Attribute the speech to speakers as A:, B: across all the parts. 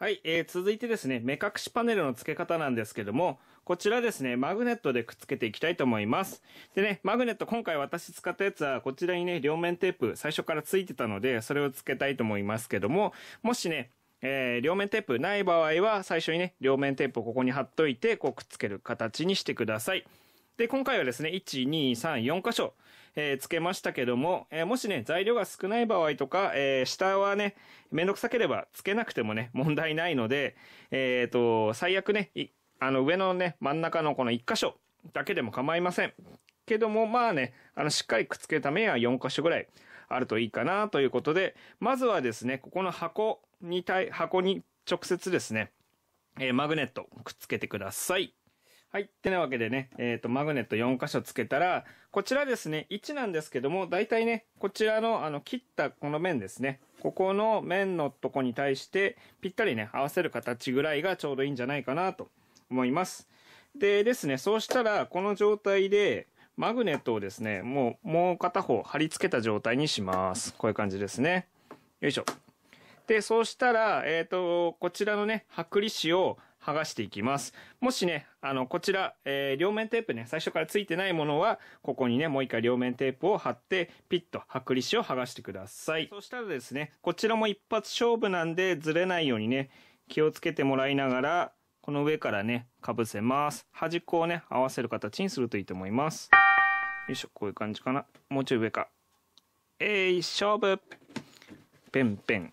A: はい、えー、続いてですね、目隠しパネルの付け方なんですけども、こちらですね、マグネットでくっつけていきたいと思います。でね、マグネット、今回私使ったやつは、こちらにね、両面テープ、最初から付いてたので、それを付けたいと思いますけども、もしね、えー、両面テープない場合は、最初にね、両面テープをここに貼っといて、こうくっつける形にしてください。で、今回はですね、1、2、3、4箇所、えー、つけましたけども、えー、もしね、材料が少ない場合とか、えー、下はね、めんどくさければつけなくてもね、問題ないので、えっ、と、最悪ね、あの上のね、真ん中のこの1箇所だけでも構いません。けども、まあね、あの、しっかりくっつけるためには4箇所ぐらいあるといいかなということで、まずはですね、ここの箱に対、箱に直接ですね、えー、マグネットくっつけてください。はい。ってなわけでね、えっ、ー、と、マグネット4箇所つけたら、こちらですね、1なんですけども、だいたいね、こちらの、あの、切ったこの面ですね。ここの面のとこに対して、ぴったりね、合わせる形ぐらいがちょうどいいんじゃないかなと思います。でですね、そうしたら、この状態で、マグネットをですね、もう、もう片方貼り付けた状態にします。こういう感じですね。よいしょ。で、そうしたら、えっ、ー、と、こちらのね、剥離紙を剥がしていきます。もしね、あの、こちら、えー、両面テープね、最初から付いてないものは、ここにね、もう一回両面テープを貼って、ピッと剥離紙を剥がしてください。そしたらですね、こちらも一発勝負なんで、ずれないようにね、気をつけてもらいながら、この上からね、かぶせます。端っこをね、合わせる形にするといいと思います。よいしょ、こういう感じかな。もうちょい上か。えい、勝負ペンペン。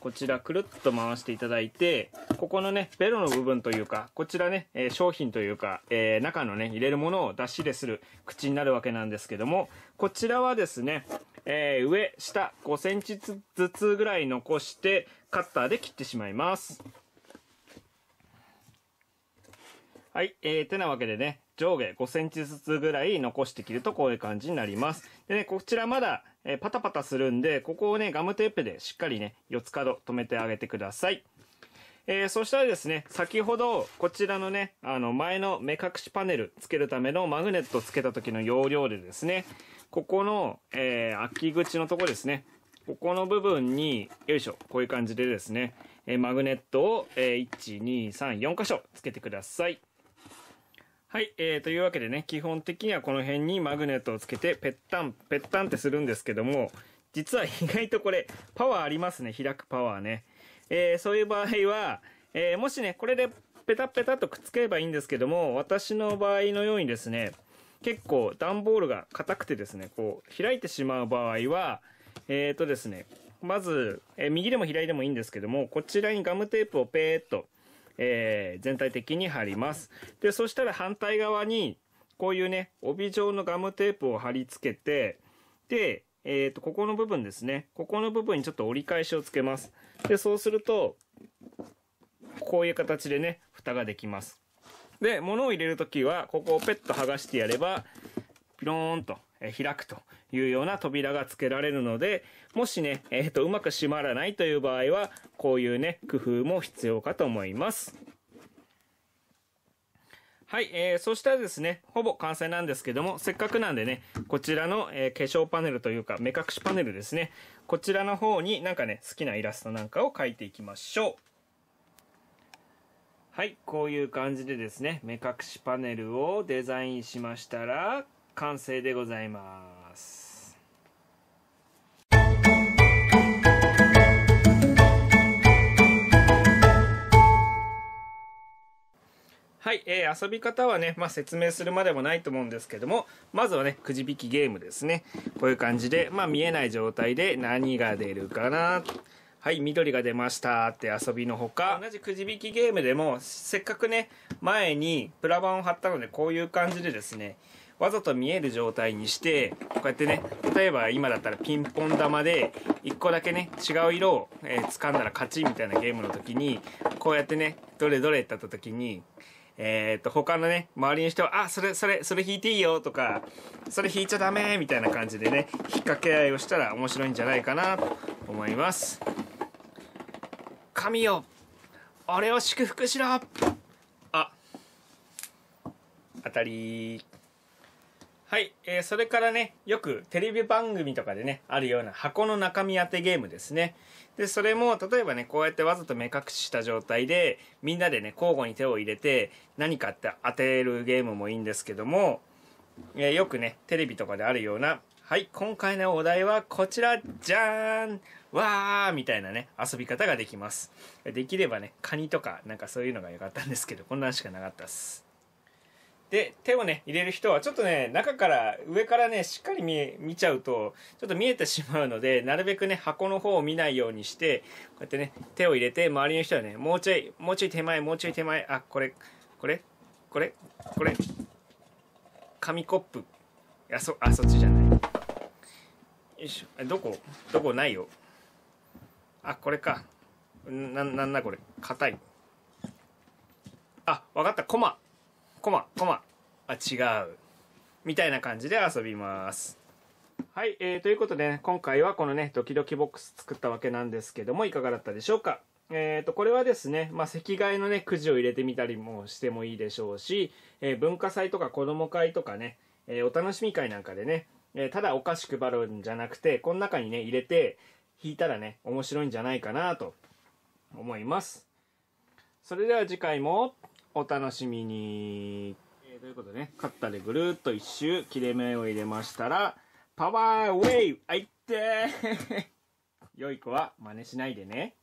A: こちらくるっと回していただいて、ここのね、ベロの部分というか、こちらね、えー、商品というか、えー、中のね、入れるものを出し入れする口になるわけなんですけども、こちらはですね、えー、上、下、5センチずつぐらい残して、カッターで切ってしまいます。はい。えー、てなわけでね、上下5センチずつぐらい残して切るとこういう感じになります。でね、こちらまだ、えー、パタパタするんで、ここをね、ガムテープでしっかりね、四つ角止めてあげてください。えー、そしたらですね、先ほど、こちらのね、あの、前の目隠しパネルつけるためのマグネットつけた時の要領でですね、ここの、えー、空き口のとこですね、ここの部分に、よいしょ、こういう感じでですね、えー、マグネットを、えー、1、2、3、4箇所つけてください。はい、えー、というわけでね、基本的にはこの辺にマグネットをつけて、ペッタン、ペッタンってするんですけども、実は意外とこれ、パワーありますね、開くパワーね。えー、そういう場合は、えー、もしね、これでペタペタとくっつければいいんですけども、私の場合のようにですね、結構段ボールが硬くてですね、こう、開いてしまう場合は、えっ、ー、とですね、まず、えー、右でも左でもいいんですけども、こちらにガムテープをペーっとえー、全体的に貼ります。で、そしたら反対側に、こういうね、帯状のガムテープを貼り付けて、で、えっ、ー、と、ここの部分ですね。ここの部分にちょっと折り返しをつけます。で、そうすると、こういう形でね、蓋ができます。で、物を入れるときは、ここをペッと剥がしてやれば、ピローンと開くというような扉が付けられるので、もしね、えっ、ー、と、うまく閉まらないという場合は、こういうね、工夫も必要かと思います。はい、えー、そしたらですね、ほぼ完成なんですけども、せっかくなんでね、こちらの、えー、化粧パネルというか、目隠しパネルですね、こちらの方になんかね、好きなイラストなんかを描いていきましょう。はい、こういう感じでですね、目隠しパネルをデザインしましたら、完成でございます。はい、えー、遊び方はね、まあ、説明するまでもないと思うんですけども、まずはね、くじ引きゲームですね。こういう感じで、まあ、見えない状態で何が出るかな。はい、緑が出ましたって遊びのほか、同じくじ引きゲームでも、せっかくね、前にプラ板を貼ったので、こういう感じでですね、わざと見える状態にして、こうやってね、例えば今だったらピンポン玉で、1個だけね、違う色を、えー、掴んだら勝ちみたいなゲームの時に、こうやってね、どれどれってやった時に、えっ、と、他のね、周りの人は、あ、それ、それ、それ弾いていいよとか、それ弾いちゃダメみたいな感じでね、引っ掛け合いをしたら面白いんじゃないかなと思います。神よ俺を祝福しろあ当たりはい、えー、それからね、よくテレビ番組とかでね、あるような箱の中身当てゲームですね。で、それも、例えばね、こうやってわざと目隠しした状態で、みんなでね、交互に手を入れて、何かって当てるゲームもいいんですけども、えー、よくね、テレビとかであるような、はい、今回のお題はこちら、じゃーんわーみたいなね、遊び方ができます。できればね、カニとか、なんかそういうのが良かったんですけど、こんなんしかなかったっす。で、手をね、入れる人は、ちょっとね、中から、上からね、しっかり見、見ちゃうと、ちょっと見えてしまうので、なるべくね、箱の方を見ないようにして、こうやってね、手を入れて、周りの人はね、もうちょい、もうちょい手前、もうちょい手前、あ、これ、これ、これ、これ、紙コップ。あ、そ、あ、そっちじゃない。よいしょ、どこどこないよ。あ、これか。な、なんだこれ。硬い。あ、わかった。コマ。コマ、コマ。あ、違う。みたいな感じで遊びます。はい、えー、ということで、ね、今回はこのね、ドキドキボックス作ったわけなんですけども、いかがだったでしょうかえっ、ー、と、これはですね、まあ、席替えのね、くじを入れてみたりもしてもいいでしょうし、えー、文化祭とか子供会とかね、えー、お楽しみ会なんかでね、えただお菓子配るんじゃなくて、この中にね、入れて、引いたらね、面白いんじゃないかなと思います。それでは次回も、お楽しみに。えー、ということでね、カッターでぐるっと一周切れ目を入れましたら、パワーウェイあいってー 良い子は真似しないでね。